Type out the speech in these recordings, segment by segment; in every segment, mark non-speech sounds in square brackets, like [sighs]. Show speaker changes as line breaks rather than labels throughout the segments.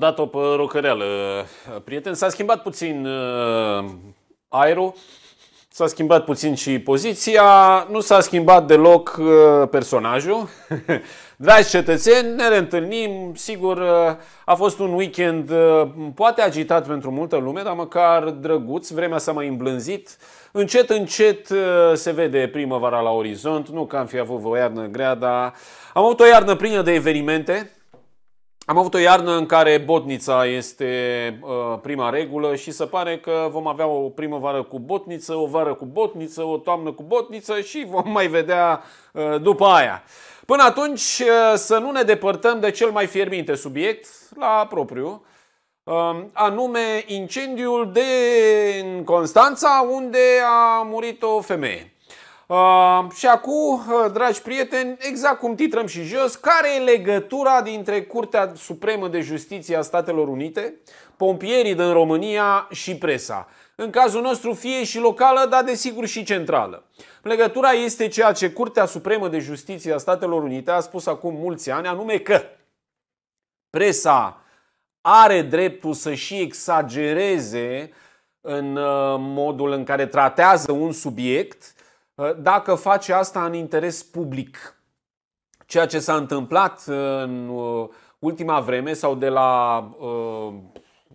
dat-o pe rocăreală. Prieten, s-a schimbat puțin uh, aerul, s-a schimbat puțin și poziția, nu s-a schimbat deloc uh, personajul. [laughs] Dragi cetățeni, ne reîntâlnim. Sigur, uh, a fost un weekend poate agitat pentru multă lume, dar măcar drăguț. Vremea s-a mai îmblânzit. Încet, încet se vede primăvara la orizont. Nu că am fi avut o iarnă grea, dar am avut o iarnă plină de evenimente. Am avut o iarnă în care botnița este uh, prima regulă și se pare că vom avea o primăvară cu botniță, o vară cu botniță, o toamnă cu botniță și vom mai vedea uh, după aia. Până atunci uh, să nu ne depărtăm de cel mai fierbinte subiect, la propriu, um, anume incendiul de în Constanța unde a murit o femeie. Uh, și acum, ă, dragi prieteni, exact cum titrăm și jos, care e legătura dintre Curtea Supremă de Justiție a Statelor Unite, pompierii din România și presa? În cazul nostru fie și locală, dar desigur și centrală. Legătura este ceea ce Curtea Supremă de Justiție a Statelor Unite a spus acum mulți ani, anume că presa are dreptul să și exagereze în ă, modul în care tratează un subiect Uh, dacă face asta în interes public. Ceea ce s-a întâmplat uh, în uh, ultima vreme sau de la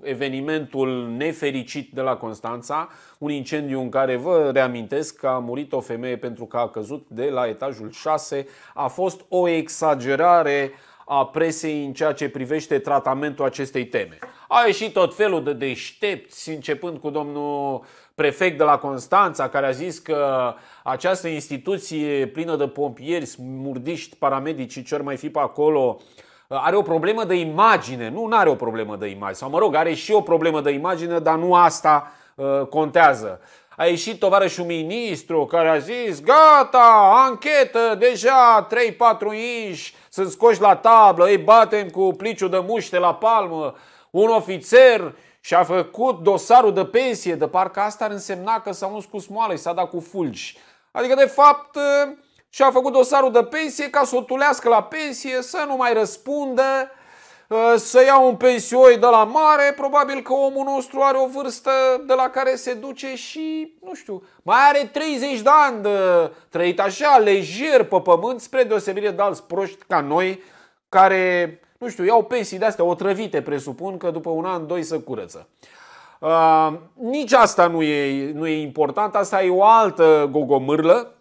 evenimentul nefericit de la Constanța, un incendiu în care vă reamintesc că a murit o femeie pentru că a căzut de la etajul 6, a fost o exagerare a presei în ceea ce privește tratamentul acestei teme. A ieșit tot felul de deștepți, începând cu domnul prefect de la Constanța, care a zis că această instituție plină de pompieri, murdiști, paramedici, ce mai fi pe acolo, are o problemă de imagine. Nu, nu are o problemă de imagine. Sau, mă rog, are și o problemă de imagine, dar nu asta uh, contează. A ieșit tovarășul ministru care a zis gata, anchetă, deja 3-4 inși sunt scoși la tablă, îi batem cu pliciu de muște la palmă, un ofițer și a făcut dosarul de pensie, de parcă asta ar însemna că s-a uns cu smoală și s-a dat cu fulgi. Adică, de fapt, și-a făcut dosarul de pensie ca să o tulească la pensie, să nu mai răspundă, să ia un pensioi de la mare. Probabil că omul nostru are o vârstă de la care se duce și, nu știu, mai are 30 de ani de trăit așa, lejer pe pământ, spre deosebire de alți proști ca noi, care nu știu, iau pensii de-astea otrăvite, presupun că după un an, doi să curăță. Uh, nici asta nu e, nu e important, asta e o altă gogomârlă,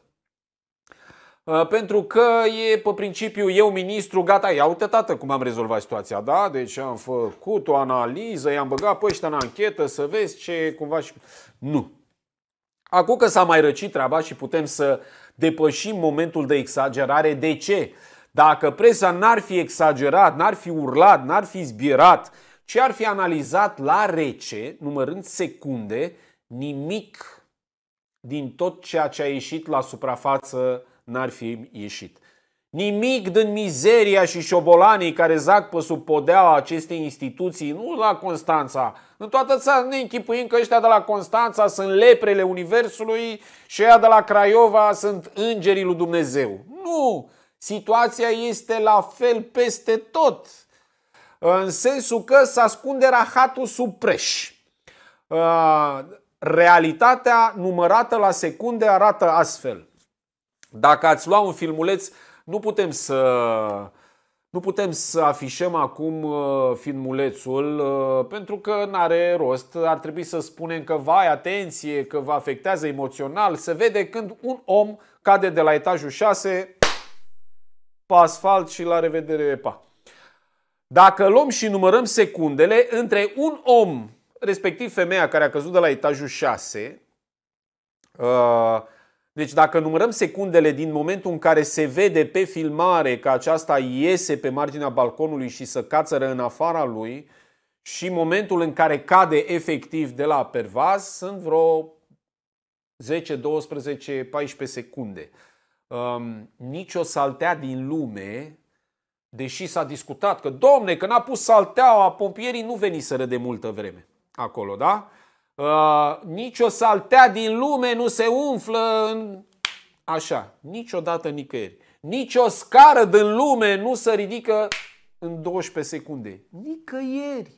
uh, pentru că e pe principiu eu ministru, gata, iau uite tată cum am rezolvat situația, da? Deci am făcut o analiză, i-am băgat pe ăștia în anchetă să vezi ce cumva și... Nu. Acum că s-a mai răcit treaba și putem să depășim momentul de exagerare, de ce? Uh, dacă presa n-ar fi exagerat, n-ar fi urlat, n-ar fi zbierat, ci ar fi analizat la rece, numărând secunde, nimic din tot ceea ce a ieșit la suprafață n-ar fi ieșit. Nimic din mizeria și șobolanii care zac pe sub podeaua acestei instituții, nu la Constanța. În toată țara ne închipuim că ăștia de la Constanța sunt leprele Universului și ăia de la Craiova sunt îngerii lui Dumnezeu. Nu! Situația este la fel peste tot, în sensul că se ascunde rahatul sub preș. Uh, realitatea numărată la secunde arată astfel. Dacă ați lua un filmuleț, nu putem să nu putem să afișăm acum uh, filmulețul uh, pentru că nu are rost. Ar trebui să spunem că vai, atenție, că vă afectează emoțional. Se vede când un om cade de la etajul 6 pe asfalt și la revedere, pa. Dacă luăm și numărăm secundele, între un om, respectiv femeia care a căzut de la etajul 6, uh, deci dacă numărăm secundele din momentul în care se vede pe filmare că aceasta iese pe marginea balconului și să cațără în afara lui și momentul în care cade efectiv de la pervaz, sunt vreo 10, 12, 14 secunde um, nicio saltea din lume, deși s-a discutat că, domne, că n-a pus salteaua, pompierii nu veniseră de multă vreme acolo, da? Uh, nicio saltea din lume nu se umflă în... Așa, niciodată nicăieri. Nicio scară din lume nu se ridică în 12 secunde. Nicăieri.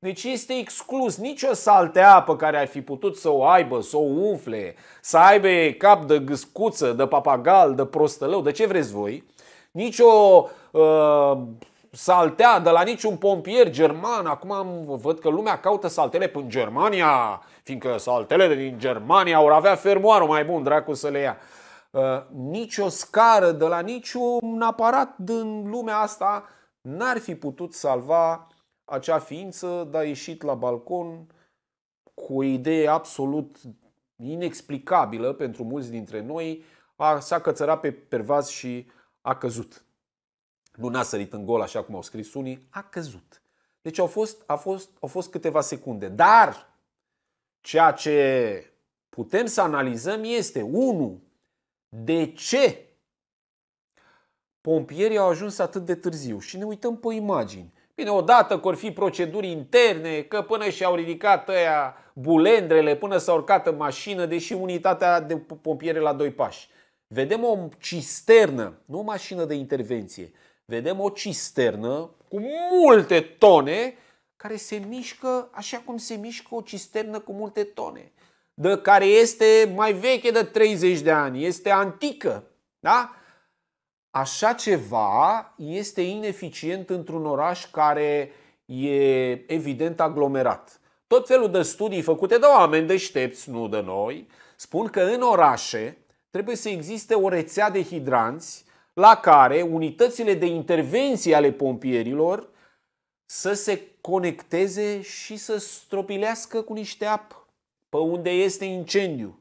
Deci este exclus nicio apă care ar fi putut să o aibă, să o umfle, să aibă cap de gâscuță, de papagal, de prostălău, de ce vreți voi. Nicio uh, saltea de la niciun pompier german. Acum am văd că lumea caută saltele până în Germania, fiindcă saltele din Germania au avea fermoarul mai bun, dracu să le ia. Uh, nicio scară de la niciun aparat din lumea asta n-ar fi putut salva acea ființă, dar ieșit la balcon cu o idee absolut inexplicabilă pentru mulți dintre noi, a, s-a cățărat pe pervaz și a căzut. Nu n-a sărit în gol, așa cum au scris unii, a căzut. Deci au fost, a fost, au fost câteva secunde. Dar ceea ce putem să analizăm este, unu: De ce pompierii au ajuns atât de târziu? Și ne uităm pe imagini. Bine, odată că fi proceduri interne, că până și-au ridicat ăia bulendrele, până s-au urcat în mașină, deși unitatea de pompiere la doi pași. Vedem o cisternă, nu o mașină de intervenție, vedem o cisternă cu multe tone care se mișcă așa cum se mișcă o cisternă cu multe tone, de care este mai veche de 30 de ani, este antică, da? Așa ceva este ineficient într-un oraș care e evident aglomerat. Tot felul de studii făcute de oameni deștepți, nu de noi, spun că în orașe trebuie să existe o rețea de hidranți la care unitățile de intervenție ale pompierilor să se conecteze și să stropilească cu niște apă pe unde este incendiu.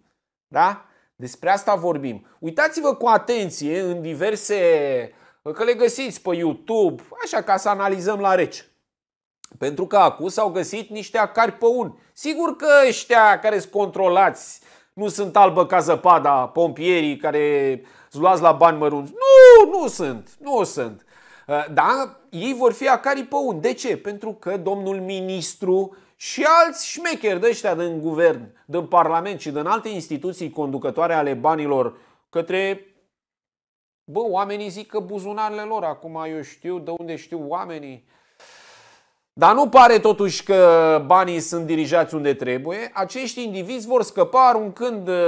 Da? Despre asta vorbim. Uitați-vă cu atenție în diverse, că le găsiți pe YouTube, așa ca să analizăm la rece. Pentru că acum s-au găsit niște acari pe un. Sigur că ăștia care sunt controlați nu sunt albă ca zăpada, pompierii care îți luați la bani mărunți. Nu, nu sunt, nu sunt. Ă, da, ei vor fi acari pe un. De ce? Pentru că domnul ministru și alți șmecheri de ăștia din guvern, din parlament și din alte instituții conducătoare ale banilor către Bă, oamenii zic că buzunarele lor acum, eu știu de unde știu oamenii. Dar nu pare totuși că banii sunt dirijați unde trebuie. Acești indivizi vor scăpa aruncând uh,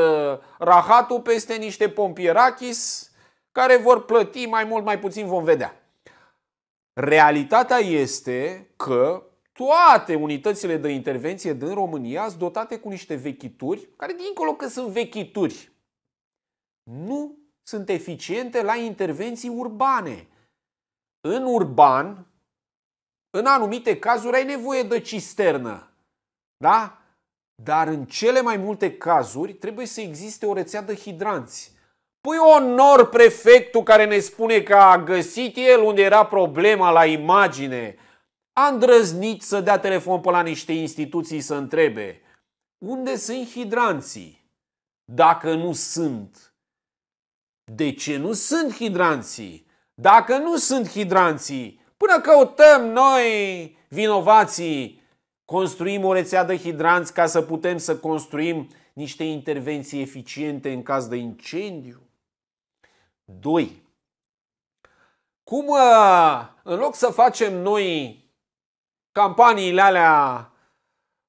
rahatul peste niște pompierachis care vor plăti mai mult, mai puțin vom vedea. Realitatea este că toate unitățile de intervenție din România sunt dotate cu niște vechituri, care dincolo că sunt vechituri, nu sunt eficiente la intervenții urbane. În urban, în anumite cazuri ai nevoie de cisternă, da? Dar în cele mai multe cazuri trebuie să existe o rețea de hidranți. Pui onor prefectul care ne spune că a găsit el unde era problema la imagine, a îndrăznit să dea telefon pe la niște instituții să întrebe unde sunt hidranții? Dacă nu sunt, de ce nu sunt hidranții? Dacă nu sunt hidranții, până căutăm noi vinovații, construim o rețea de hidranți ca să putem să construim niște intervenții eficiente în caz de incendiu? 2. Cum, uh, în loc să facem noi campaniile alea,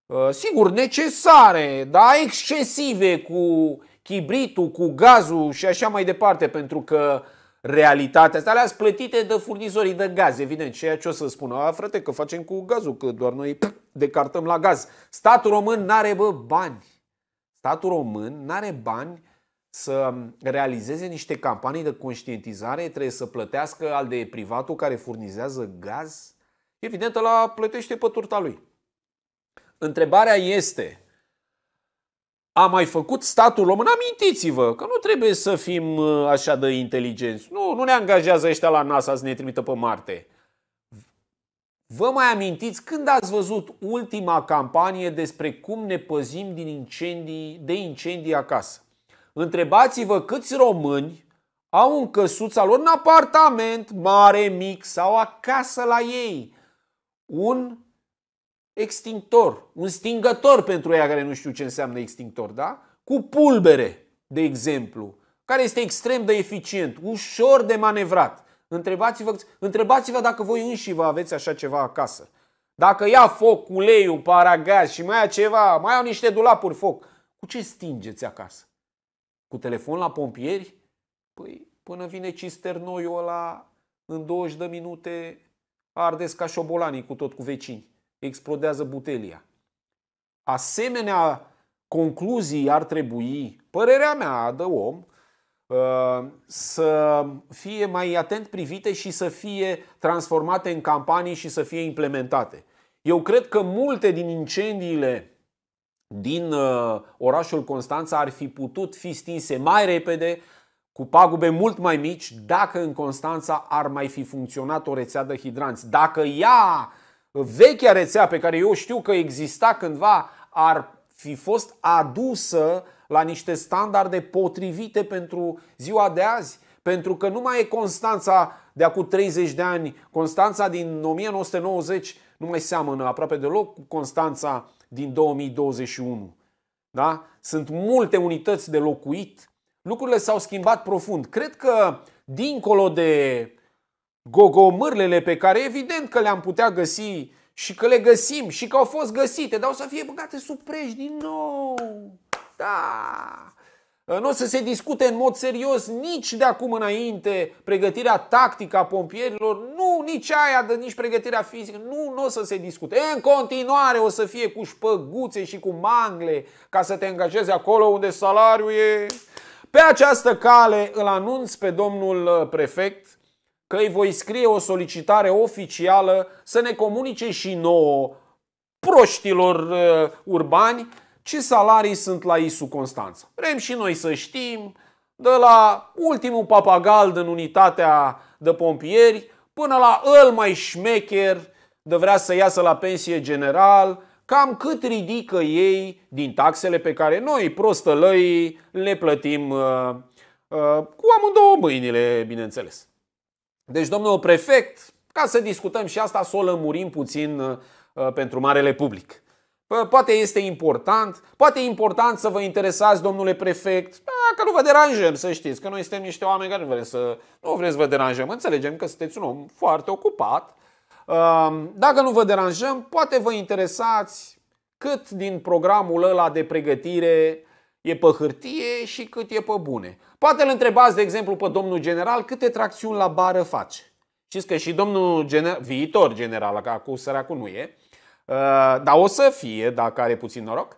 uh, sigur, necesare, dar excesive cu chibritul, cu gazul și așa mai departe, pentru că realitatea asta, alea plătite de furnizorii de gaz, evident, ceea ce o să spună, a frate, că facem cu gazul, că doar noi decartăm la gaz. Statul român n-are, bă, bani. Statul român n-are bani să realizeze niște campanii de conștientizare, trebuie să plătească al de privatul care furnizează gaz? evident la plătește pe turta lui. Întrebarea este, a mai făcut statul român? Amintiți-vă că nu trebuie să fim uh, așa de inteligenți. Nu, nu ne angajează ăștia la NASA să ne trimită pe Marte. Vă mai amintiți când ați văzut ultima campanie despre cum ne păzim din incendii, de incendii acasă? Întrebați-vă câți români au un căsuța lor în apartament, mare, mic sau acasă la ei un extintor, un stingător pentru ea care nu știu ce înseamnă extintor, da? Cu pulbere, de exemplu, care este extrem de eficient, ușor de manevrat. Întrebați-vă, întrebați-vă dacă voi înși vă aveți așa ceva acasă. Dacă ia foc, uleiul, paragaz și mai ia ceva, mai au niște dulapuri foc, cu ce stingeți acasă? Cu telefon la pompieri? Păi până vine cisternoiul ăla în 20 de minute Ardesc ca șobolanii cu tot cu vecini. Explodează butelia. Asemenea concluzii ar trebui, părerea mea de om, uh, să fie mai atent privite și să fie transformate în campanii și să fie implementate. Eu cred că multe din incendiile din uh, orașul Constanța ar fi putut fi stinse mai repede cu pagube mult mai mici dacă în Constanța ar mai fi funcționat o rețea de hidranți. Dacă ea, vechea rețea pe care eu știu că exista cândva, ar fi fost adusă la niște standarde potrivite pentru ziua de azi. Pentru că nu mai e Constanța de acum 30 de ani, Constanța din 1990 nu mai seamănă aproape deloc cu Constanța din 2021. Da? Sunt multe unități de locuit lucrurile s-au schimbat profund. Cred că, dincolo de gogomârlele pe care evident că le-am putea găsi și că le găsim și că au fost găsite, dar o să fie băgate sub preș din nou. Da! Nu o să se discute în mod serios nici de acum înainte pregătirea tactică a pompierilor, nu nici aia, de nici pregătirea fizică, nu, nu o să se discute. În continuare o să fie cu șpăguțe și cu mangle ca să te angajezi acolo unde salariul e pe această cale îl anunț pe domnul uh, prefect că îi voi scrie o solicitare oficială să ne comunice și nouă proștilor uh, urbani ce salarii sunt la ISU Constanța. Vrem și noi să știm de la ultimul papagal din unitatea de pompieri până la el mai șmecher de vrea să iasă la pensie general, cam cât ridică ei din taxele pe care noi, prostălăi, le plătim uh, uh, cu amândouă mâinile, bineînțeles. Deci, domnul prefect, ca să discutăm și asta, să o lămurim puțin uh, uh, pentru marele public. Poate este important, poate e important să vă interesați, domnule prefect, că nu vă deranjăm, să știți, că noi suntem niște oameni care nu vreți să, nu vreți să vă deranjăm. Înțelegem că sunteți un om foarte ocupat, dacă nu vă deranjăm, poate vă interesați cât din programul ăla de pregătire e pe hârtie și cât e pe bune. Poate îl întrebați, de exemplu, pe domnul general câte tracțiuni la bară face. Știți că și domnul gener- viitor general, că acum săracul nu e, uh, dar o să fie, dacă are puțin noroc,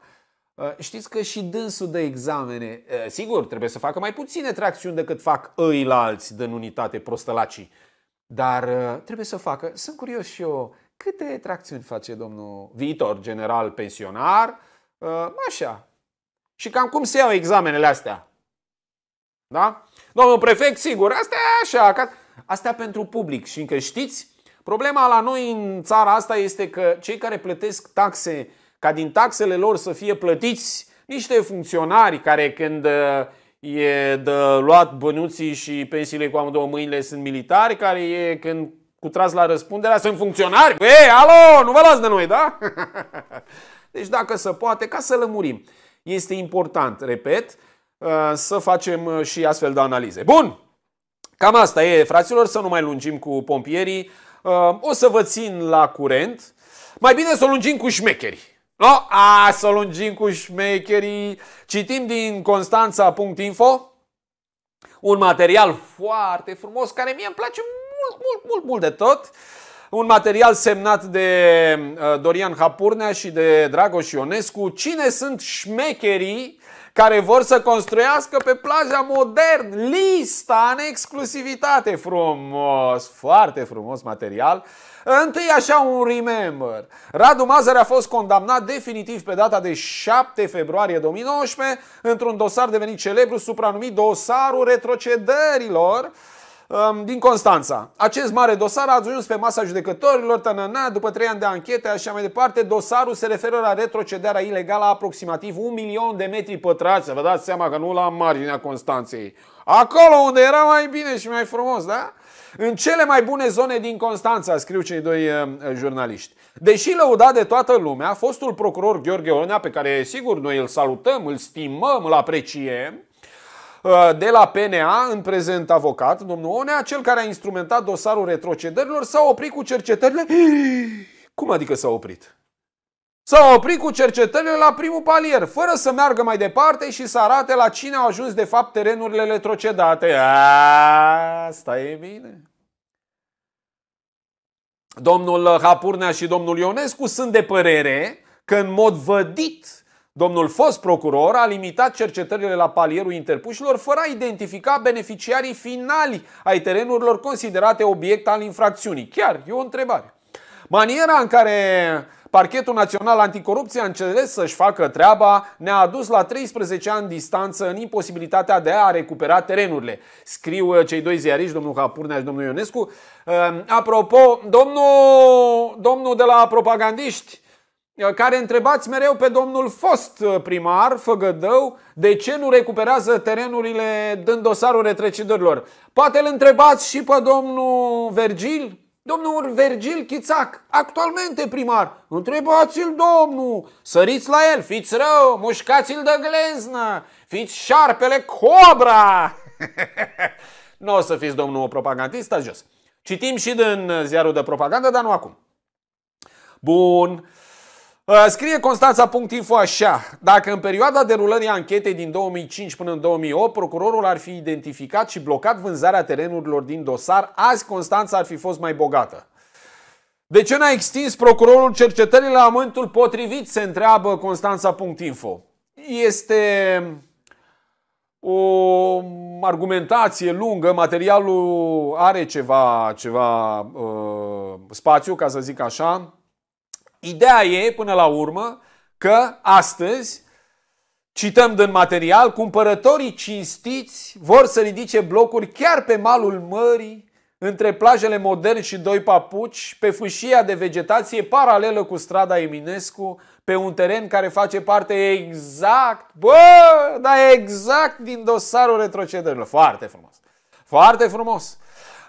uh, Știți că și dânsul de examene, uh, sigur, trebuie să facă mai puține tracțiuni decât fac ei la alți din unitate prostălacii. Dar uh, trebuie să facă. Sunt curios și eu câte tracțiuni face domnul viitor general pensionar. Uh, așa. Și cam cum se iau examenele astea. Da? Domnul prefect, sigur, astea așa. Ca... Astea pentru public. Și încă știți, problema la noi în țara asta este că cei care plătesc taxe, ca din taxele lor să fie plătiți niște funcționari care când uh, e de luat bănuții și pensiile cu amândouă mâinile sunt militari, care e când cu tras la răspunderea, sunt funcționari. Ei, alo, nu vă las de noi, da? [laughs] Deci dacă se poate, ca să lămurim. Este important, repet, uh, să facem uh, și astfel de analize. Bun, cam asta e, fraților, să nu mai lungim cu pompierii. Uh, o să vă țin la curent. Mai bine să o lungim cu șmecheri. No, a, să lungim cu șmecherii. Citim din Constanța.info un material foarte frumos care mie îmi place mult, mult, mult, mult de tot. Un material semnat de uh, Dorian Hapurnea și de Dragoș Ionescu. Cine sunt șmecherii care vor să construiască pe plaja modern lista în exclusivitate? Frumos, foarte frumos material. Întâi așa un remember. Radu Mazăre a fost condamnat definitiv pe data de 7 februarie 2019 într-un dosar devenit celebru supranumit dosarul retrocedărilor um, din Constanța. Acest mare dosar a ajuns pe masa judecătorilor, tănăna, după trei ani de anchete, așa mai departe. Dosarul se referă la retrocedarea ilegală a aproximativ un milion de metri pătrați. Să vă dați seama că nu la marginea Constanței. Acolo unde era mai bine și mai frumos, da? În cele mai bune zone din Constanța, scriu cei doi eh, jurnaliști. Deși lăudat de toată lumea, fostul procuror Gheorghe Onea, pe care sigur noi îl salutăm, îl stimăm, îl apreciem, eh, de la PNA, în prezent avocat, domnul Onea, cel care a instrumentat dosarul retrocedărilor, s-a oprit cu cercetările. [gasps] Cum adică s-a oprit? S-a oprit cu cercetările la primul palier, fără să meargă mai departe și să arate la cine au ajuns de fapt terenurile retrocedate. Asta e bine. Domnul Hapurnea și domnul Ionescu sunt de părere că în mod vădit domnul fost procuror a limitat cercetările la palierul interpușilor fără a identifica beneficiarii finali ai terenurilor considerate obiect al infracțiunii. Chiar, e o întrebare. Maniera în care Parchetul Național Anticorupție a înțeles să-și facă treaba, ne-a adus la 13 ani distanță în imposibilitatea de a recupera terenurile. Scriu uh, cei doi ziariști, domnul Capurnea și domnul Ionescu. Um, apropo, domnul, domnul de la propagandiști, uh, care întrebați mereu pe domnul fost uh, primar, Făgădău, de ce nu recuperează terenurile dând dosarul retrecidorilor. Poate îl întrebați și pe domnul Vergil, Domnul Vergil Chițac, actualmente primar, întrebați-l domnul, săriți la el, fiți rău, mușcați-l de gleznă, fiți șarpele cobra. [laughs] nu o să fiți domnul propagandist, stați jos. Citim și din ziarul de propagandă, dar nu acum. Bun. Uh, Ă, scrie Constanța.info așa, dacă în perioada derulării anchetei din 2005 până în 2008, procurorul ar fi identificat și blocat vânzarea terenurilor din dosar, azi Constanța ar fi fost mai bogată. De ce n-a extins procurorul cercetării la momentul potrivit, se întreabă Constanța.info. Este o argumentație lungă, materialul are ceva, ceva uh, spațiu, ca să zic așa, Ideea e, până la urmă, că astăzi, cităm din material, cumpărătorii cinstiți vor să ridice blocuri chiar pe malul mării, între plajele modern și doi papuci, pe fâșia de vegetație paralelă cu strada Eminescu, pe un teren care face parte exact, bă, dar exact din dosarul retrocedărilor. Foarte frumos. Foarte frumos.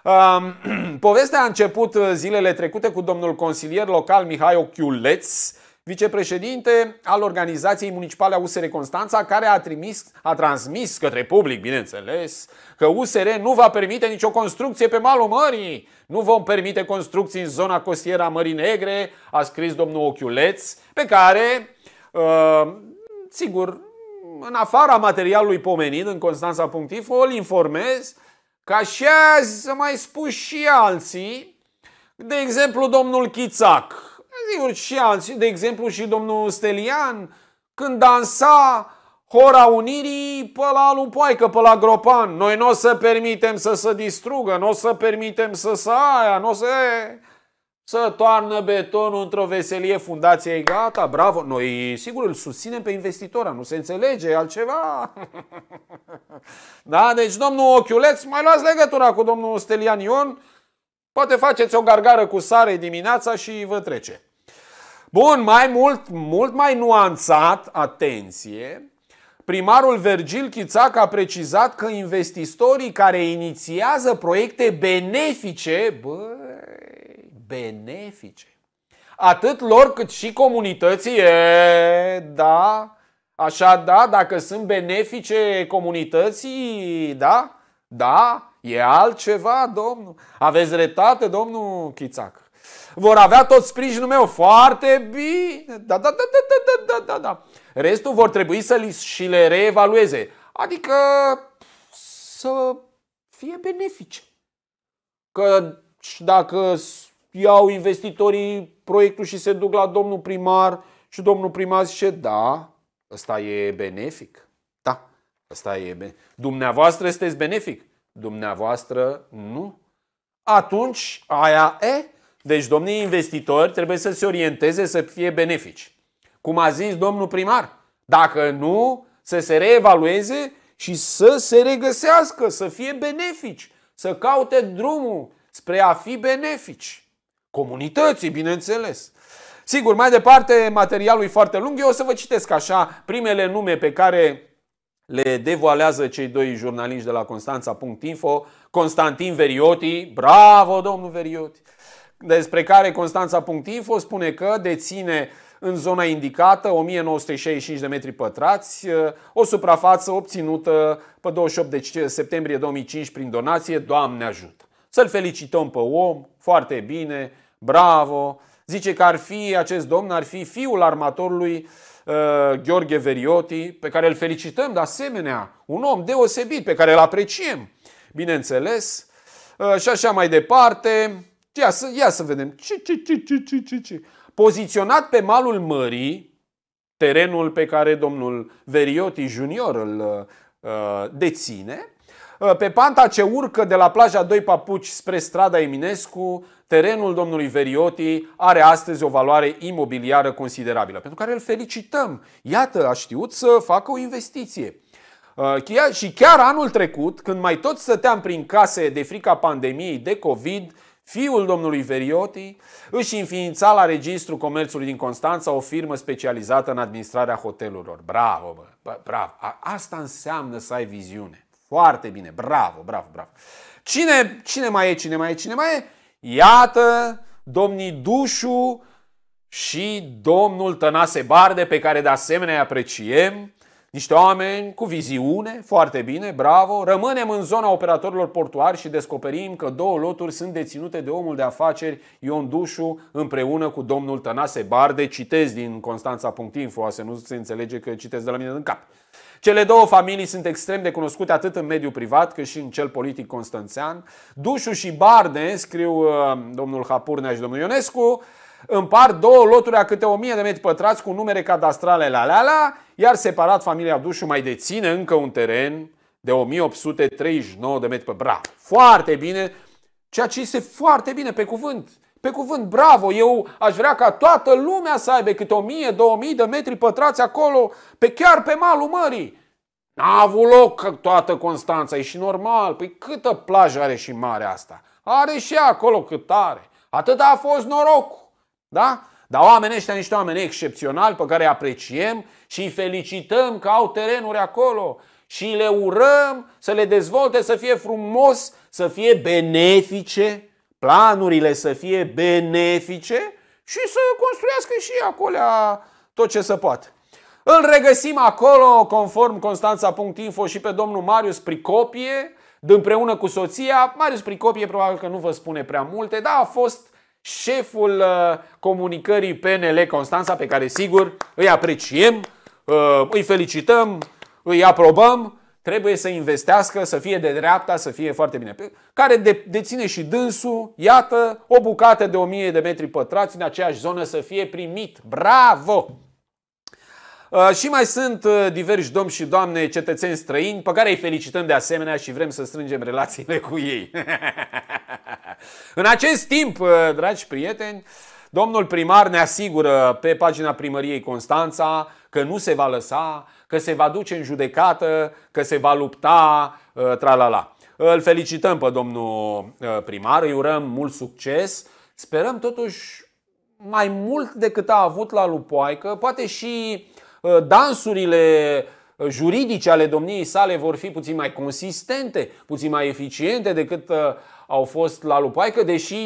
[clears throat] Povestea a început uh, zilele trecute cu domnul consilier local Mihai Ochiuleț, vicepreședinte al organizației municipale a USR Constanța, care a, trimis, a transmis către public, bineînțeles, că USR nu va permite nicio construcție pe malul mării. Nu vom permite construcții în zona costieră a Mării Negre, a scris domnul Ochiuleț, pe care, uh, sigur, în afara materialului pomenit în Constanța.info, îl informez ca și azi să mai spus și alții, de exemplu domnul Chițac, sigur și alții, de exemplu și domnul Stelian, când dansa Hora Unirii pe la Lupoaică, pe la Gropan. Noi nu o să permitem să se distrugă, nu o să permitem să se aia, nu o să... Să toarnă betonul într-o veselie fundației, gata, bravo. Noi, sigur, îl susținem pe investitora, nu se înțelege altceva. [laughs] da, deci domnul Ochiuleț, mai luați legătura cu domnul Stelian Ion, poate faceți o gargară cu sare dimineața și vă trece. Bun, mai mult, mult mai nuanțat, atenție, primarul Vergil Chițac a precizat că investitorii care inițiază proiecte benefice, bă, benefice. Atât lor cât și comunității, e, da, așa da, dacă sunt benefice comunității, da, da, e altceva, domnul. Aveți dreptate, domnul Chițac. Vor avea tot sprijinul meu, foarte bine, da, da, da, da, da, da, da, da. da. Restul vor trebui să li și le reevalueze, adică să fie benefice. Că dacă iau investitorii proiectul și se duc la domnul primar și domnul primar zice, da, ăsta e benefic. Da, ăsta e benefic. Dumneavoastră sunteți benefic, dumneavoastră nu. Atunci, aia e. Deci domnii investitori trebuie să se orienteze să fie benefici. Cum a zis domnul primar, dacă nu, să se reevalueze și să se regăsească, să fie benefici, să caute drumul spre a fi benefici comunității, bineînțeles. Sigur, mai departe, materialul e foarte lung. Eu o să vă citesc așa primele nume pe care le devoalează cei doi jurnaliști de la Constanța.info, Constantin Verioti, bravo domnul Verioti, despre care Constanța.info spune că deține în zona indicată 1965 de metri pătrați, o suprafață obținută pe 28 septembrie 2005 prin donație, Doamne ajută! Să-l felicităm pe om, foarte bine, Bravo. Zice că ar fi, acest domn ar fi fiul armatorului uh, Gheorghe Verioti, pe care îl felicităm de asemenea, un om deosebit, pe care îl apreciem, bineînțeles, uh, și așa mai departe. Ia să, ia să vedem. Ce, ce, ce, ce, ce, ce, ce. Poziționat pe malul mării, terenul pe care domnul Verioti Junior îl uh, deține, Ă, pe panta ce urcă de la plaja Doi Papuci spre strada Eminescu, terenul domnului Verioti are astăzi o valoare imobiliară considerabilă, pentru care îl felicităm. Iată, a știut să facă o investiție. Ă, și chiar anul trecut, când mai tot stăteam prin case de frica pandemiei de COVID, fiul domnului Verioti își înființa la Registrul Comerțului din Constanța o firmă specializată în administrarea hotelurilor. Bravo, bă, bravo! Asta înseamnă să ai viziune. Foarte bine, bravo, bravo, bravo. Cine, cine mai e, cine mai e, cine mai e? Iată, domnii Dușu și domnul Tănase Barde, pe care de asemenea îi apreciem. Niște oameni cu viziune, foarte bine, bravo. Rămânem în zona operatorilor portuari și descoperim că două loturi sunt deținute de omul de afaceri Ion Dușu împreună cu domnul Tănase Barde. Citez din Constanța.info, să nu se înțelege că citez de la mine în cap. Cele două familii sunt extrem de cunoscute atât în mediul privat cât și în cel politic constanțean. Dușu și Barde, scriu uh, domnul Hapurnea și domnul Ionescu, împart două loturi a câte 1000 de metri pătrați cu numere cadastrale la la la, iar separat familia Dușu mai deține încă un teren de 1839 de metri pe brav. Foarte bine, ceea ce este foarte bine pe cuvânt. Pe cuvânt, bravo, eu aș vrea ca toată lumea să aibă câte 1000-2000 de metri pătrați acolo, pe chiar pe malul mării. N-a avut loc toată Constanța, e și normal. Păi câtă plajă are și mare asta? Are și acolo cât are. Atât a fost norocul. Da? Dar oamenii ăștia niște oameni excepționali pe care îi apreciem și îi felicităm că au terenuri acolo și le urăm să le dezvolte, să fie frumos, să fie benefice planurile să fie benefice și să construiască și acolo tot ce se poate. Îl regăsim acolo, conform Constanța.info și pe domnul Marius Pricopie, împreună cu soția. Marius Pricopie probabil că nu vă spune prea multe, dar a fost șeful uh, comunicării PNL Constanța, pe care sigur îi apreciem, uh, îi felicităm, îi aprobăm trebuie să investească, să fie de dreapta, să fie foarte bine. Care de, deține și dânsul, iată, o bucată de 1000 de metri pătrați în aceeași zonă să fie primit. Bravo! Uh, și mai sunt uh, diversi domni și doamne cetățeni străini pe care îi felicităm de asemenea și vrem să strângem relațiile cu ei. [laughs] în acest timp, uh, dragi prieteni, domnul primar ne asigură pe pagina primăriei Constanța că nu se va lăsa că se va duce în judecată, că se va lupta, uh, tralala. Îl felicităm pe domnul uh, primar, îi urăm mult succes. Sperăm totuși mai mult decât a avut la Lupoaică, poate și uh, dansurile juridice ale domniei sale vor fi puțin mai consistente, puțin mai eficiente decât au fost la Lupoaică, deși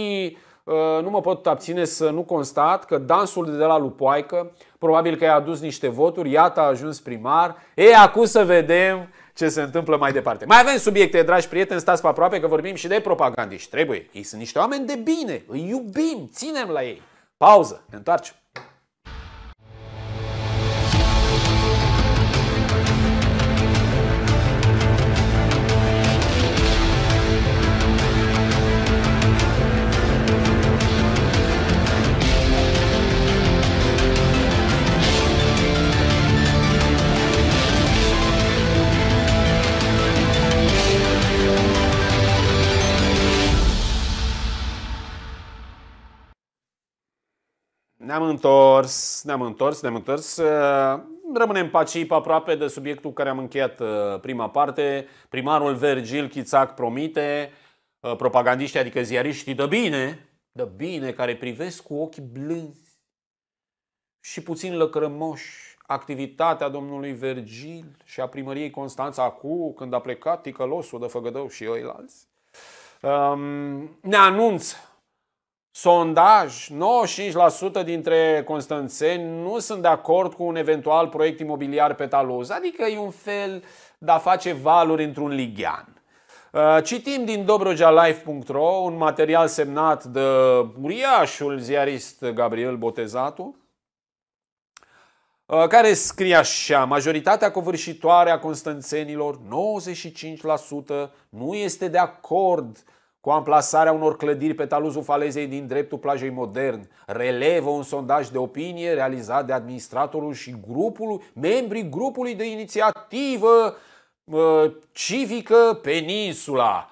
Uh, nu mă pot abține să nu constat că dansul de la Lupoaică probabil că i-a adus niște voturi, iată a ajuns primar. E, acum să vedem ce se întâmplă mai departe. Mai avem subiecte, dragi prieteni, stați pe aproape că vorbim și de propagandiști. Trebuie. Ei sunt niște oameni de bine, îi iubim, ținem la ei. Pauză, ne întoarcem. Ne-am întors, ne-am întors, ne-am întors. Uh, rămânem paciip aproape de subiectul care am încheiat uh, prima parte. Primarul Vergil Chițac promite, uh, propagandiștii, adică ziariștii, de bine, de bine, care privesc cu ochi blânzi și puțin lăcrămoși activitatea domnului Vergil și a primăriei Constanța cu când a plecat ticălosul de Făgădău și oilalți, um, ne anunță Sondaj, 95% dintre constanțeni nu sunt de acord cu un eventual proiect imobiliar pe taluz, adică e un fel de a face valuri într-un lighean. Uh, citim din dobrogealife.ro un material semnat de uriașul ziarist Gabriel Botezatu, uh, care scrie așa, majoritatea covârșitoare a constanțenilor, 95%, nu este de acord cu amplasarea unor clădiri pe taluzul falezei din dreptul plajei modern, relevă un sondaj de opinie realizat de administratorul și grupul, membrii grupului de inițiativă uh, civică Peninsula.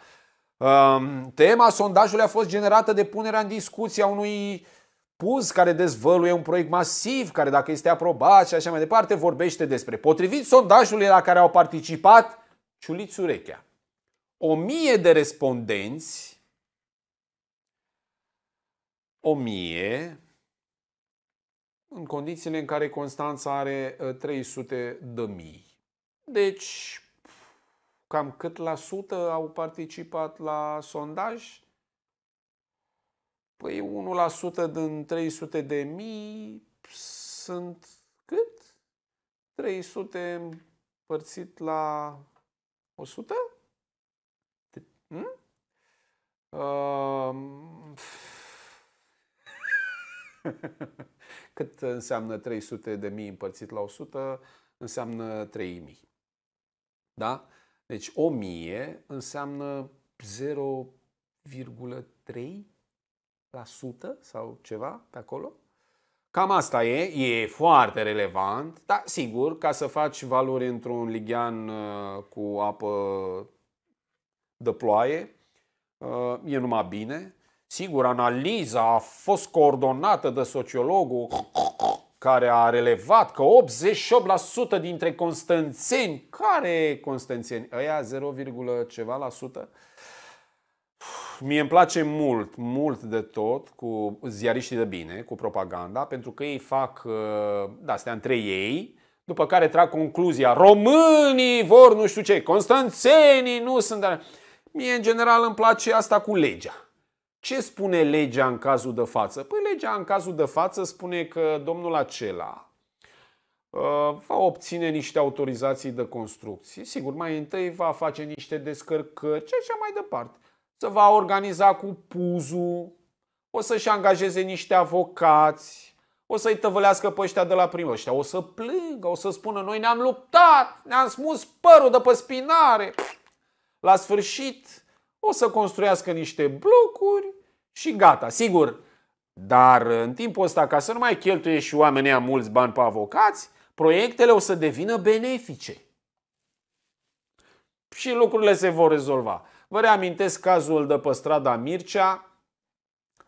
Uh, tema sondajului a fost generată de punerea în discuție a unui puz care dezvăluie un proiect masiv care dacă este aprobat și așa mai departe vorbește despre. Potrivit sondajului la care au participat, ciuliți urechea o mie de respondenți, o mie, în condițiile în care Constanța are 300 uh, de mii. Deci, cam cât la sută au participat la sondaj? Păi 1% din 300 de mii sunt cât? 300 împărțit la 100? Hmm? [laughs] Cât înseamnă 300 de mii împărțit la 100? Înseamnă 3000. Da? Deci 1000 înseamnă 0,3% sau ceva pe acolo. Cam asta e, e foarte relevant, dar sigur, ca să faci valori într-un lighean uh, cu apă de ploaie, uh, e numai bine. Sigur, analiza a fost coordonată de sociologul care a relevat că 88% dintre constanțeni, care constanțeni? Aia 0, ceva la sută? Mie îmi place mult, mult de tot cu ziariștii de bine, cu propaganda, pentru că ei fac da, astea între ei, după care trag concluzia. Românii vor nu știu ce, constanțenii nu sunt... Mie, în general, îmi place asta cu legea. Ce spune legea în cazul de față? Păi legea în cazul de față spune că domnul acela uh, va obține niște autorizații de construcții. Sigur, mai întâi va face niște descărcări și așa mai departe. Se va organiza cu puzul, o să-și angajeze niște avocați, o să-i tăvălească pe ăștia de la primă. Ăștia o să plângă, o să spună, noi ne-am luptat, ne-am smus părul de pe spinare la sfârșit o să construiască niște blocuri și gata. Sigur, dar în timpul ăsta, ca să nu mai cheltuie și oamenii aia mulți bani pe avocați, proiectele o să devină benefice. Și lucrurile se vor rezolva. Vă reamintesc cazul de pe strada Mircea,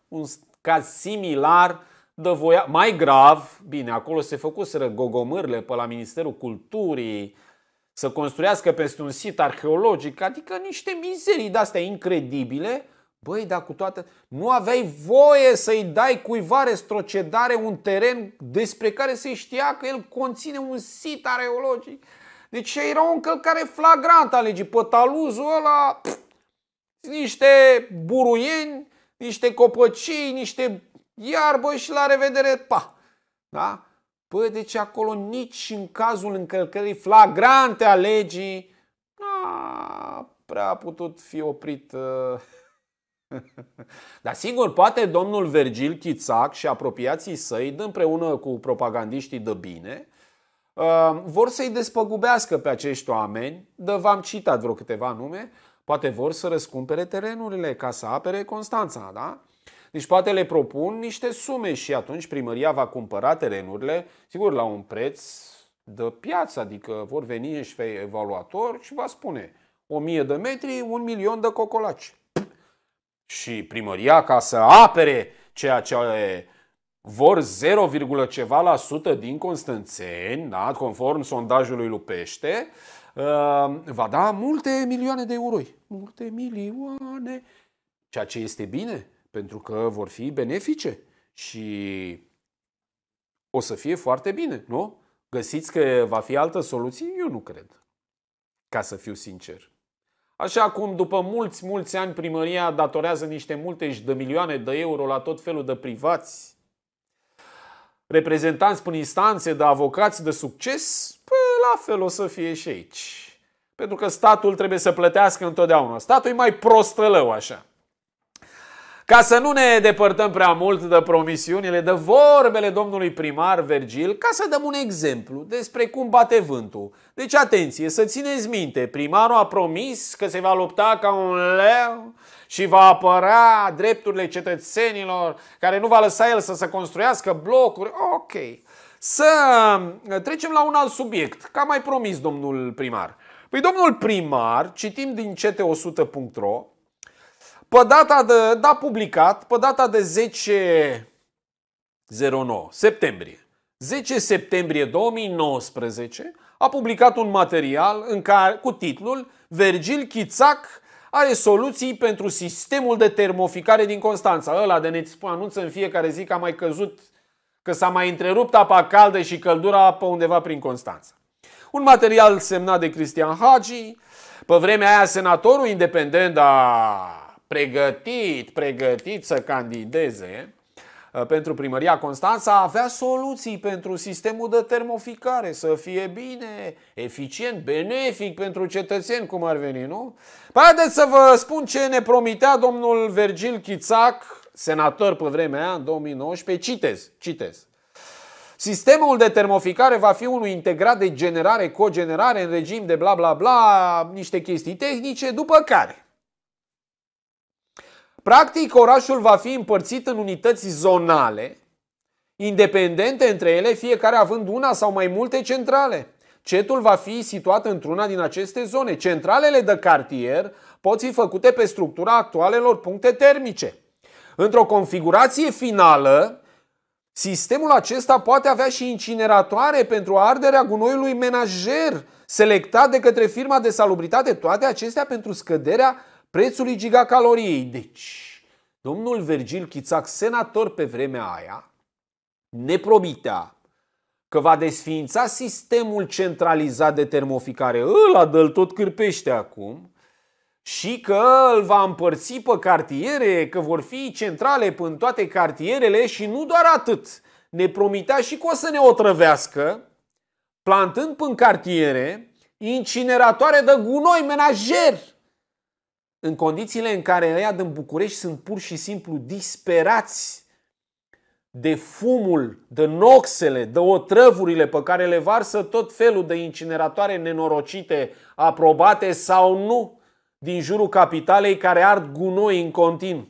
un caz similar de voia, mai grav, bine, acolo se făcuseră gogomârle pe la Ministerul Culturii, să construiască peste un sit arheologic, adică niște mizerii de-astea incredibile, băi, dar cu toate... Nu aveai voie să-i dai cuiva restrocedare un teren despre care se știa că el conține un sit arheologic. Deci era o încălcare flagrantă a legii. Pe taluzul ăla, pf, niște buruieni, niște copăcii, niște iarbă și la revedere, pa! Da? Păi deci acolo nici în cazul încălcării flagrante a legii n-a prea putut fi oprit. Uh, [laughs] Dar sigur, poate domnul Vergil Chițac și apropiații săi, împreună cu propagandiștii de bine, uh, vor să-i despăgubească pe acești oameni, de v-am citat vreo câteva nume, poate vor să răscumpere terenurile ca să apere Constanța, da? Deci poate le propun niște sume și atunci primăria va cumpăra terenurile, sigur, la un preț de piață, adică vor veni niște evaluator și va spune 1000 de metri, un milion de cocolaci. Și primăria, ca să apere ceea ce vor 0, ceva la sută din Constanțeni, da, conform sondajului Lupește, uh, va da multe milioane de euro. Multe milioane. Ceea ce este bine pentru că vor fi benefice și o să fie foarte bine, nu? Găsiți că va fi altă soluție? Eu nu cred, ca să fiu sincer. Așa cum după mulți, mulți ani primăria datorează niște multe și de milioane de euro la tot felul de privați, reprezentanți prin instanțe de avocați de succes, pă, la fel o să fie și aici. Pentru că statul trebuie să plătească întotdeauna. Statul e mai prostălău așa. Ca să nu ne depărtăm prea mult de promisiunile, de vorbele domnului primar Vergil, ca să dăm un exemplu despre cum bate vântul. Deci atenție, să țineți minte, primarul a promis că se va lupta ca un leu și va apăra drepturile cetățenilor, care nu va lăsa el să se construiască blocuri. Ok. Să trecem la un alt subiect. Ca mai promis domnul primar. Păi domnul primar, citim din ct100.ro, pe data de, da, publicat, pe data de 10 09 septembrie. 10 septembrie 2019 a publicat un material în care, cu titlul Vergil Chițac are soluții pentru sistemul de termoficare din Constanța. Ăla de ne anunță în fiecare zi că a mai căzut, că s-a mai întrerupt apa caldă și căldura pe undeva prin Constanța. Un material semnat de Cristian Hagi, pe vremea aia senatorul independent a pregătit, pregătit să candideze uh, pentru primăria Constanța, avea soluții pentru sistemul de termoficare, să fie bine, eficient, benefic pentru cetățeni, cum ar veni, nu? Păi haideți să vă spun ce ne promitea domnul Vergil Chițac, senator pe vremea aia, în 2019, citez, citez. Sistemul de termoficare va fi unul integrat de generare, cogenerare în regim de bla bla bla, niște chestii tehnice, după care Practic, orașul va fi împărțit în unități zonale, independente între ele, fiecare având una sau mai multe centrale. Cetul va fi situat într-una din aceste zone. Centralele de cartier pot fi făcute pe structura actualelor puncte termice. Într-o configurație finală, sistemul acesta poate avea și incineratoare pentru arderea gunoiului menajer selectat de către firma de salubritate, toate acestea pentru scăderea prețului gigacaloriei. Deci, domnul Virgil Chițac, senator pe vremea aia, ne promitea că va desființa sistemul centralizat de termoficare, ăla dă tot cârpește acum, și că îl va împărți pe cartiere, că vor fi centrale în toate cartierele și nu doar atât. Ne promitea și că o să ne otrăvească, plantând în cartiere incineratoare de gunoi menajer în condițiile în care ăia din București sunt pur și simplu disperați de fumul, de noxele, de otrăvurile pe care le varsă tot felul de incineratoare nenorocite, aprobate sau nu, din jurul capitalei care ard gunoi în continuu.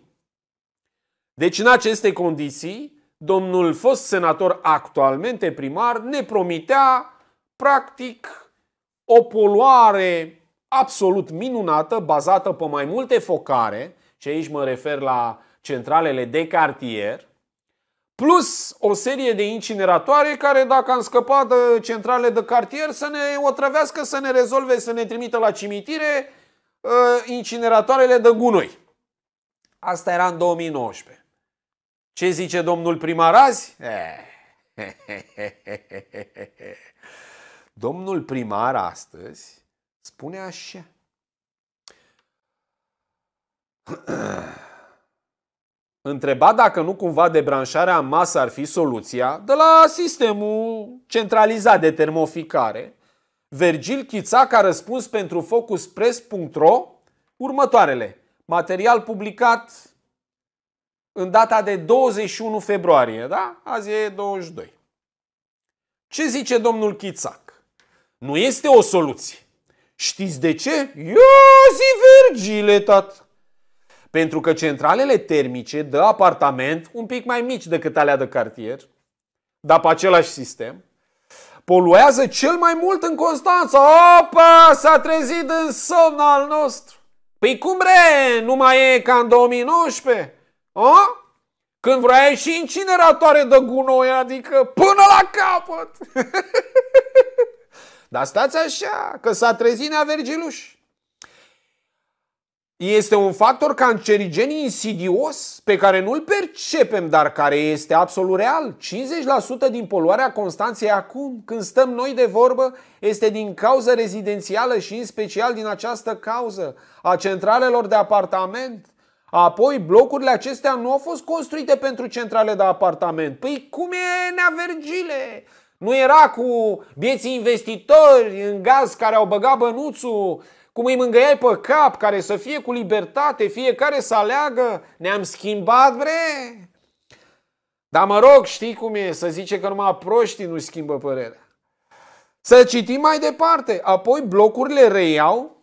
Deci în aceste condiții, domnul fost senator actualmente primar ne promitea practic o poluare absolut minunată, bazată pe mai multe focare, și aici mă refer la centralele de cartier, plus o serie de incineratoare care, dacă am scăpat de centrale de cartier, să ne otrăvească, să ne rezolve, să ne trimită la cimitire ă, incineratoarele de gunoi. Asta era în 2019. Ce zice domnul primar azi? [laughs] Domnul primar astăzi spune așa. [clears throat] Întreba dacă nu cumva debranșarea în masă ar fi soluția de la sistemul centralizat de termoficare. Vergil Chițac a răspuns pentru focuspress.ro următoarele. Material publicat în data de 21 februarie, da? Azi e 22. Ce zice domnul Chițac? Nu este o soluție. Știți de ce? zi Virgile, tat! Pentru că centralele termice dă apartament un pic mai mici decât alea de cartier, dar pe același sistem, poluează cel mai mult în Constanța. Opa, s-a trezit în somn al nostru. Păi cum re, nu mai e ca în 2019? A? Când vrea și incineratoare de gunoi, adică până la capăt. [laughs] Dar stați așa, că s-a trezit nea Este un factor cancerigen insidios pe care nu-l percepem, dar care este absolut real. 50% din poluarea Constanței acum, când stăm noi de vorbă, este din cauză rezidențială și în special din această cauză a centralelor de apartament. Apoi, blocurile acestea nu au fost construite pentru centrale de apartament. Păi cum e, Nea Vergile? Nu era cu bieții investitori în gaz care au băgat bănuțul, cum îi mângăiai pe cap, care să fie cu libertate, fiecare să aleagă. Ne-am schimbat, bre! Dar mă rog, știi cum e, să zice că numai proștii nu schimbă părerea. Să citim mai departe. Apoi blocurile reiau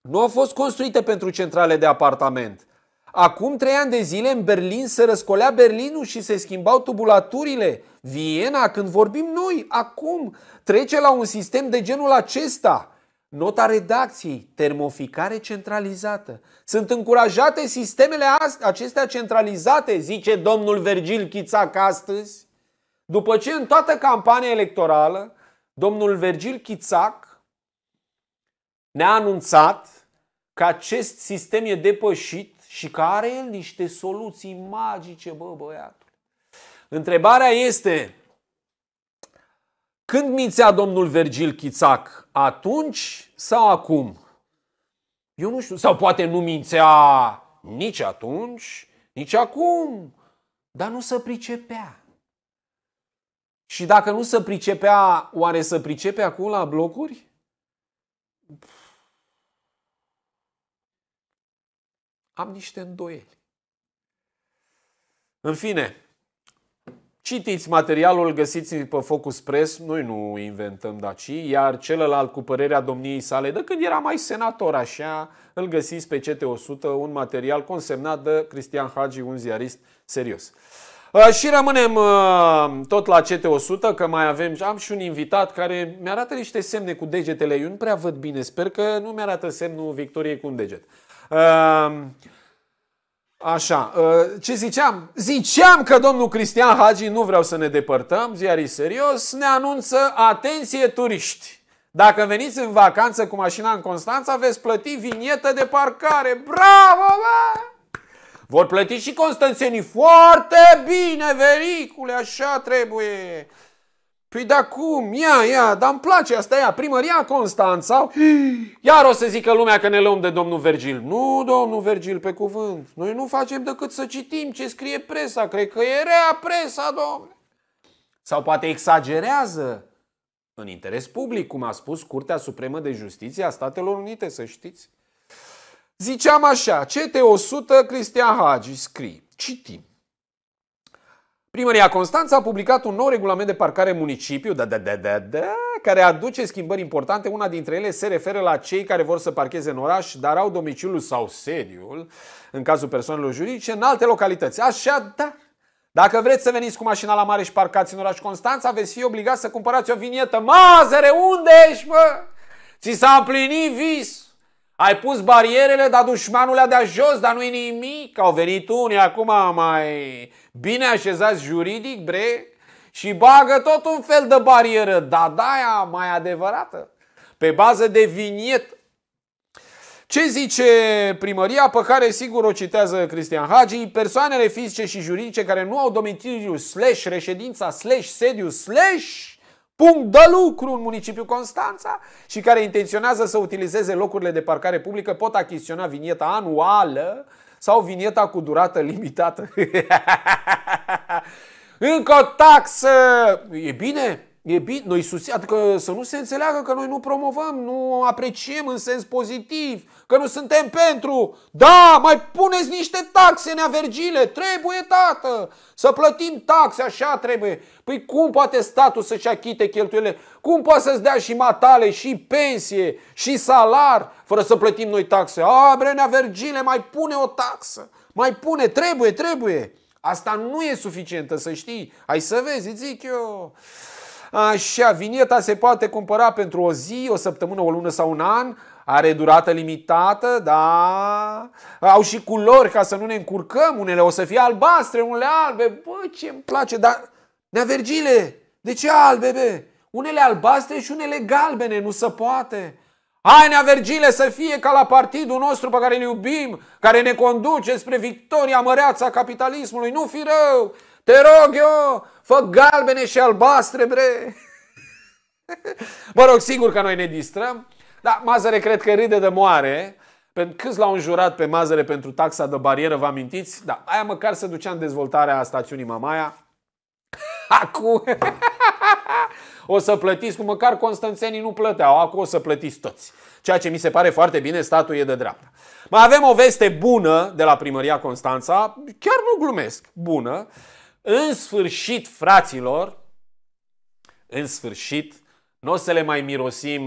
nu au fost construite pentru centrale de apartament, Acum trei ani de zile în Berlin se răscolea Berlinul și se schimbau tubulaturile. Viena, când vorbim noi, acum, trece la un sistem de genul acesta. Nota redacției, termoficare centralizată. Sunt încurajate sistemele acestea centralizate, zice domnul Vergil Chițac astăzi. După ce în toată campania electorală, domnul Vergil Chițac ne-a anunțat că acest sistem e depășit și că are el niște soluții magice, bă, băiatul. Întrebarea este, când mințea domnul Vergil Chițac? Atunci sau acum? Eu nu știu. Sau poate nu mințea nici atunci, nici acum. Dar nu se pricepea. Și dacă nu se pricepea, oare să pricepe acum la blocuri? am niște îndoieli. În fine, citiți materialul, găsiți pe Focus Press, noi nu inventăm daci, iar celălalt cu părerea domniei sale, de când era mai senator așa, îl găsiți pe CT100, un material consemnat de Cristian Hagi, un ziarist serios. Uh, și rămânem uh, tot la CT100, că mai avem, am și un invitat care mi arată niște semne cu degetele, eu nu prea văd bine, sper că nu mi arată semnul victoriei cu un deget. Ehm, așa, ă, ce ziceam? Ziceam că domnul Cristian Hagi, nu vreau să ne depărtăm, ziarii serios, ne anunță, atenție turiști! Dacă veniți în vacanță cu mașina în Constanța, veți plăti vinietă de parcare. Bravo, bă! Vor plăti și constanțenii foarte bine, vericule, așa trebuie. Păi da cum? Ia, ia, dar îmi place asta, ia, primăria Constanța. [gasps] Iar o să zică lumea că ne luăm de domnul Vergil. Nu, domnul Vergil, pe cuvânt. Noi nu facem decât să citim ce scrie presa. Cred că e rea presa, domnule. Sau poate exagerează. În interes public, cum a spus Curtea Supremă de Justiție a Statelor Unite, să știți. Ziceam așa, CT100 Cristian Hagi scrie, citim. Primăria Constanța a publicat un nou regulament de parcare în municipiu, da, da, da, da, da, care aduce schimbări importante. Una dintre ele se referă la cei care vor să parcheze în oraș, dar au domiciliul sau sediul, în cazul persoanelor juridice, în alte localități. Așa, da. Dacă vreți să veniți cu mașina la mare și parcați în oraș Constanța, veți fi obligați să cumpărați o vinietă. Mazăre, unde ești, mă? Ți s-a plinit vis! Ai pus barierele, dar dușmanul le-a dat jos, dar nu-i nimic. Au venit unii acum mai bine așezați juridic, bre, și bagă tot un fel de barieră, dar da, da mai adevărată, pe bază de vinietă. Ce zice primăria, pe care sigur o citează Cristian Hagi, persoanele fizice și juridice care nu au domiciliu slash reședința slash sediu slash punct de lucru în municipiul Constanța și care intenționează să utilizeze locurile de parcare publică pot achiziționa vinieta anuală sau vinieta cu durată limitată. [laughs] Încă o taxă! E bine? E bine, noi susținem, adică să nu se înțeleagă că noi nu promovăm, nu apreciem în sens pozitiv, că nu suntem pentru. Da, mai puneți niște taxe, neavergile, trebuie, tată, să plătim taxe, așa trebuie. Păi cum poate statul să-și achite cheltuielile? Cum poate să-ți dea și matale, și pensie, și salar, fără să plătim noi taxe? A, bre, neavergile, mai pune o taxă, mai pune, trebuie, trebuie. Asta nu e suficientă, să știi. Hai să vezi, zic eu. Așa, vinieta se poate cumpăra pentru o zi, o săptămână, o lună sau un an. Are durată limitată, da. Au și culori ca să nu ne încurcăm. Unele o să fie albastre, unele albe. Bă, ce îmi place, dar... Nea Vergile, de ce albe, be? Unele albastre și unele galbene, nu se poate. Hai, Nea Vergile, să fie ca la partidul nostru pe care îl iubim, care ne conduce spre victoria măreața capitalismului. Nu fi rău! Te rog eu, fă galbene și albastre, bre! mă rog, sigur că noi ne distrăm, dar Mazăre cred că râde de moare, pentru câți l-au înjurat pe Mazăre pentru taxa de barieră, vă amintiți? Da, aia măcar se ducea în dezvoltarea stațiunii Mamaia. Acum [laughs] o să plătiți, cu măcar constanțenii nu plăteau, acum o să plătiți toți. Ceea ce mi se pare foarte bine, statul e de dreapta. Mai avem o veste bună de la primăria Constanța, chiar nu glumesc, bună. În sfârșit, fraților, în sfârșit, nu o să le mai mirosim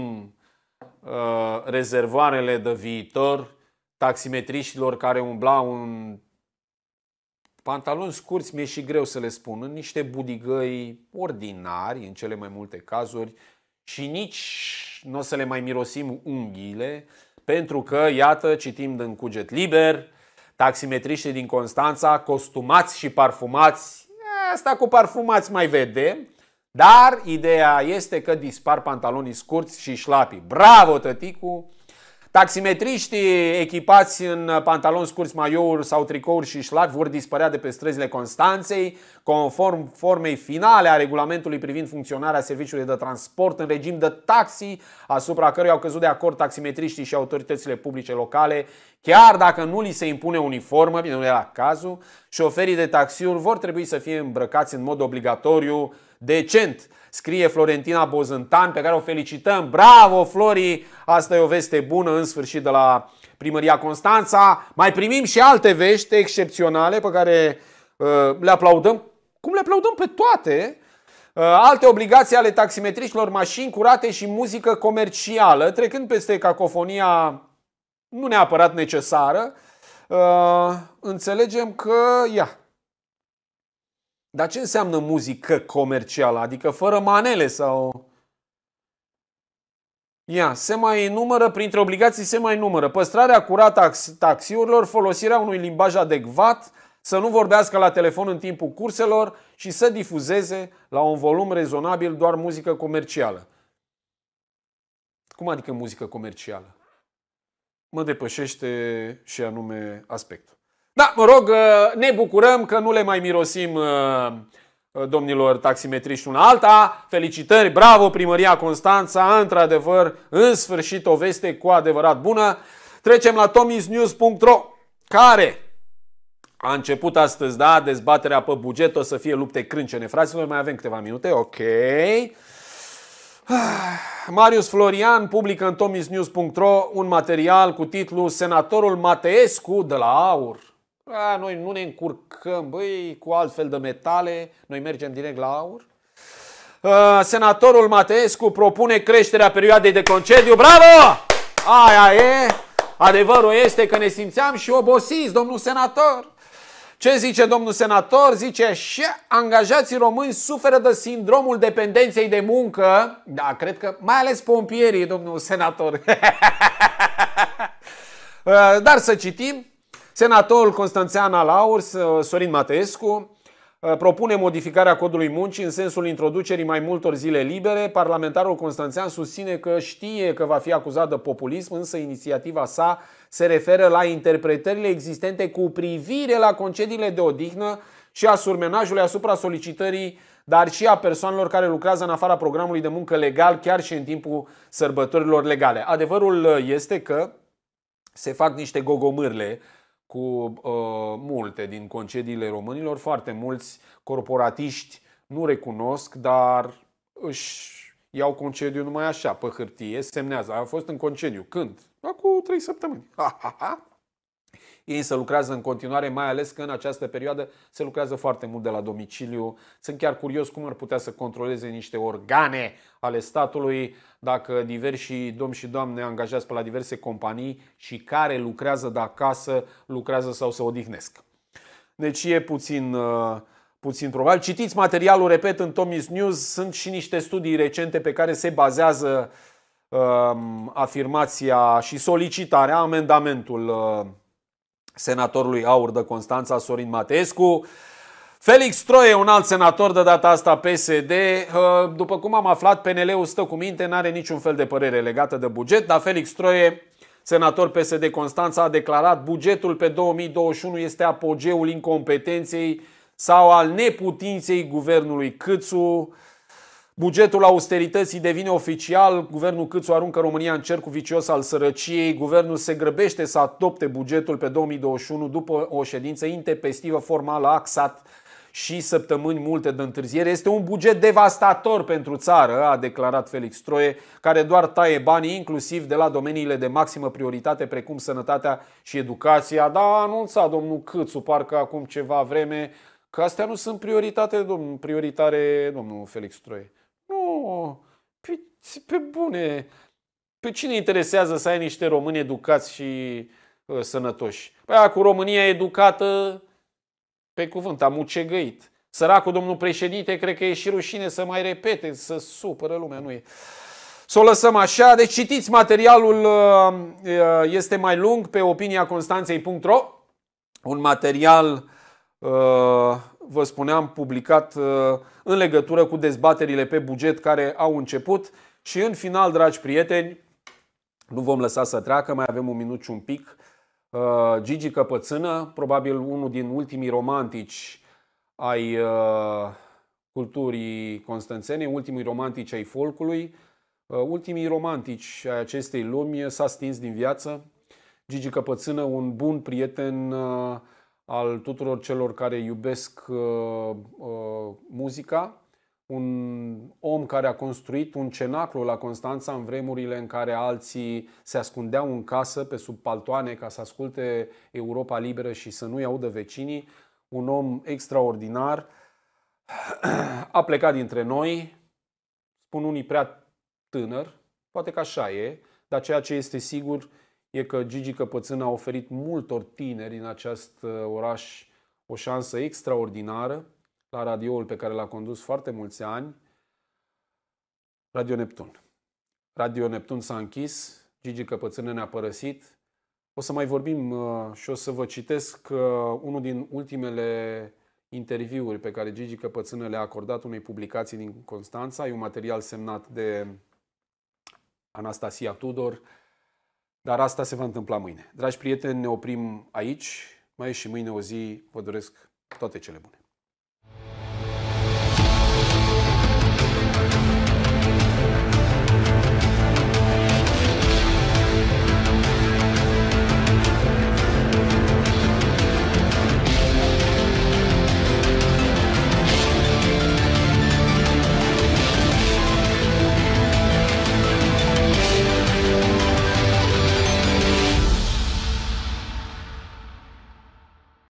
uh, rezervoarele de viitor taximetriștilor care umblau în pantaloni scurți, mi-e și greu să le spun, în niște budigăi ordinari, în cele mai multe cazuri, și nici nu o să le mai mirosim unghiile, pentru că, iată, citim din cuget liber, taximetriștii din Constanța, costumați și parfumați Asta cu parfumați mai vedem, dar ideea este că dispar pantalonii scurți și șlapi. Bravo, tăticu! Taximetriștii echipați în pantaloni scurți, maiouri sau tricouri și șlac vor dispărea de pe străzile Constanței, conform formei finale a regulamentului privind funcționarea serviciului de transport în regim de taxi, asupra căruia au căzut de acord taximetriștii și autoritățile publice locale, chiar dacă nu li se impune uniformă, bine, nu era cazul, șoferii de taxiuri vor trebui să fie îmbrăcați în mod obligatoriu decent scrie Florentina Bozântan, pe care o felicităm. Bravo, Flori! Asta e o veste bună, în sfârșit, de la Primăria Constanța. Mai primim și alte vești excepționale pe care uh, le aplaudăm. Cum le aplaudăm pe toate? Uh, alte obligații ale taximetriștilor, mașini curate și muzică comercială, trecând peste cacofonia nu neapărat necesară, uh, înțelegem că, ia, dar ce înseamnă muzică comercială? Adică fără manele sau... Ia, se mai numără, printre obligații se mai numără păstrarea curată a taxiurilor, folosirea unui limbaj adecvat, să nu vorbească la telefon în timpul curselor și să difuzeze la un volum rezonabil doar muzică comercială. Cum adică muzică comercială? Mă depășește și anume aspectul. Da, mă rog, uh, ne bucurăm că nu le mai mirosim uh, uh, domnilor taximetriști una alta. Felicitări, bravo primăria Constanța, într-adevăr, în sfârșit o veste cu adevărat bună. Trecem la tomisnews.ro care a început astăzi, da, dezbaterea pe buget, o să fie lupte crâncene. Fraților, mai avem câteva minute, ok. [sighs] Marius Florian publică în tomisnews.ro un material cu titlul Senatorul Mateescu de la AUR. A, noi nu ne încurcăm, băi, cu altfel de metale, noi mergem direct la aur. A, senatorul Mateescu propune creșterea perioadei de concediu. Bravo! Aia e! Adevărul este că ne simțeam și obosiți, domnul senator. Ce zice domnul senator? Zice și angajații români suferă de sindromul dependenței de muncă. Da, cred că mai ales pompierii, domnul senator. [laughs] Dar să citim. Senatorul Constanțean Alaurs, uh, Sorin Mateescu, uh, propune modificarea codului muncii în sensul introducerii mai multor zile libere. Parlamentarul Constanțean susține că știe că va fi acuzat de populism, însă inițiativa sa se referă la interpretările existente cu privire la concediile de odihnă și a surmenajului asupra solicitării, dar și a persoanelor care lucrează în afara programului de muncă legal, chiar și în timpul sărbătorilor legale. Adevărul uh, este că se fac niște gogomârle cu uh, multe din concediile românilor. Foarte mulți corporatiști nu recunosc, dar își iau concediu numai așa, pe hârtie, semnează. A fost în concediu. Când? Acum trei săptămâni. Ha, ha, ha. Ei însă lucrează în continuare, mai ales că în această perioadă se lucrează foarte mult de la domiciliu. Sunt chiar curios cum ar putea să controleze niște organe ale statului dacă diversi domni și doamne angajați pe la diverse companii și care lucrează de acasă, lucrează sau se odihnesc. Deci e puțin uh, puțin probabil. Citiți materialul, repet, în Tomis News. Sunt și niște studii recente pe care se bazează um, afirmația și solicitarea, amendamentul uh, senatorului Aur de Constanța, Sorin Matescu. Felix Troie, un alt senator de data asta PSD, după cum am aflat, PNL-ul stă cu minte, n-are niciun fel de părere legată de buget, dar Felix Troie, senator PSD Constanța, a declarat bugetul pe 2021 este apogeul incompetenței sau al neputinței guvernului Câțu. Bugetul austerității devine oficial, guvernul Câțu aruncă România în cercul vicios al sărăciei, guvernul se grăbește să adopte bugetul pe 2021 după o ședință intempestivă formală axat și săptămâni multe de întârziere. Este un buget devastator pentru țară, a declarat Felix Troie, care doar taie banii inclusiv de la domeniile de maximă prioritate precum sănătatea și educația. Da, a anunțat domnul Câțu parcă acum ceva vreme că astea nu sunt prioritate, domn prioritare domnul Felix Troie. Nu, pe, pe bune. Pe cine interesează să ai niște români educați și uh, sănătoși? Păi cu România educată, pe cuvânt, am ucegăit. Săracul domnul președinte, cred că e și rușine să mai repete, să supără lumea, nu e. Să o lăsăm așa. Deci citiți materialul, uh, uh, este mai lung pe Constanței.ro. Un material uh, vă spuneam, publicat uh, în legătură cu dezbaterile pe buget care au început. Și în final, dragi prieteni, nu vom lăsa să treacă, mai avem un minut și un pic. Uh, Gigi Căpățână, probabil unul din ultimii romantici ai uh, culturii constanțene, ultimii romantici ai folcului, ultimii romantici ai acestei lumi, s-a stins din viață. Gigi Căpățână, un bun prieten al tuturor celor care iubesc uh, uh, muzica, un om care a construit un cenaclu la Constanța în vremurile în care alții se ascundeau în casă pe sub paltoane ca să asculte Europa Liberă și să nu-i audă vecinii, un om extraordinar, [clears throat] a plecat dintre noi, spun unii prea tânăr, poate că așa e, dar ceea ce este sigur e că Gigi Căpățân a oferit multor tineri în acest uh, oraș o șansă extraordinară la radioul pe care l-a condus foarte mulți ani, Radio Neptun. Radio Neptun s-a închis, Gigi Căpățână ne-a părăsit. O să mai vorbim uh, și o să vă citesc uh, unul din ultimele interviuri pe care Gigi Căpățână le-a acordat unei publicații din Constanța. E un material semnat de Anastasia Tudor, dar asta se va întâmpla mâine. Dragi prieteni, ne oprim aici. Mai e și mâine o zi. Vă doresc toate cele bune.